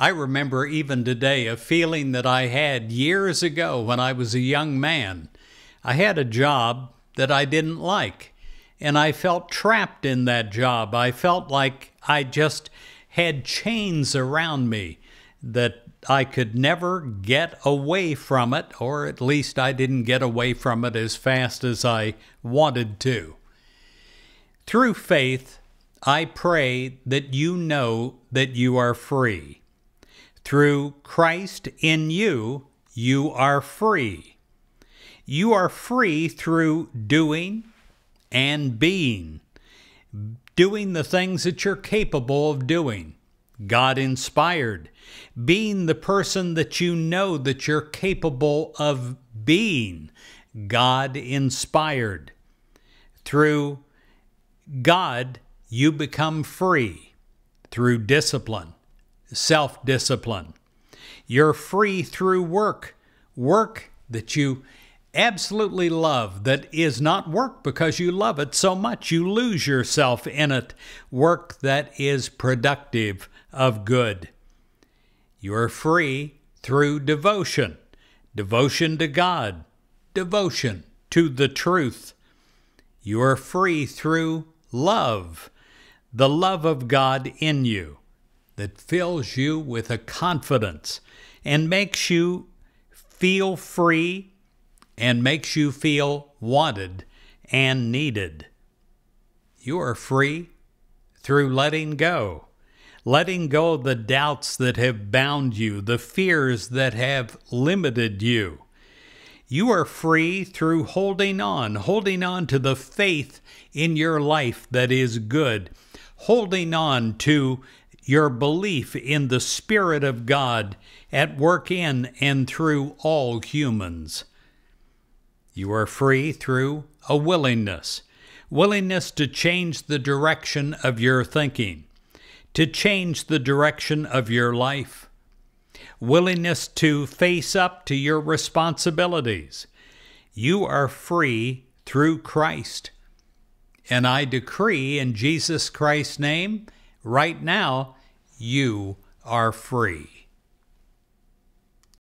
I remember even today a feeling that I had years ago when I was a young man. I had a job that I didn't like, and I felt trapped in that job. I felt like I just had chains around me that I could never get away from it, or at least I didn't get away from it as fast as I wanted to. Through faith, I pray that you know that you are free. Through Christ in you, you are free. You are free through doing and being, doing the things that you're capable of doing, God inspired, being the person that you know that you're capable of being, God inspired. Through God, you become free through discipline self discipline. You're free through work, work that you absolutely love that is not work because you love it so much you lose yourself in it, work that is productive of good. You are free through devotion, devotion to God, devotion to the truth. You are free through love, the love of God in you that fills you with a confidence and makes you feel free and makes you feel wanted and needed. You are free through letting go. Letting go the doubts that have bound you, the fears that have limited you. You are free through holding on, holding on to the faith in your life that is good, holding on to your belief in the Spirit of God at work in and through all humans. You are free through a willingness willingness to change the direction of your thinking, to change the direction of your life, willingness to face up to your responsibilities. You are free through Christ. And I decree in Jesus Christ's name, right now, you are free.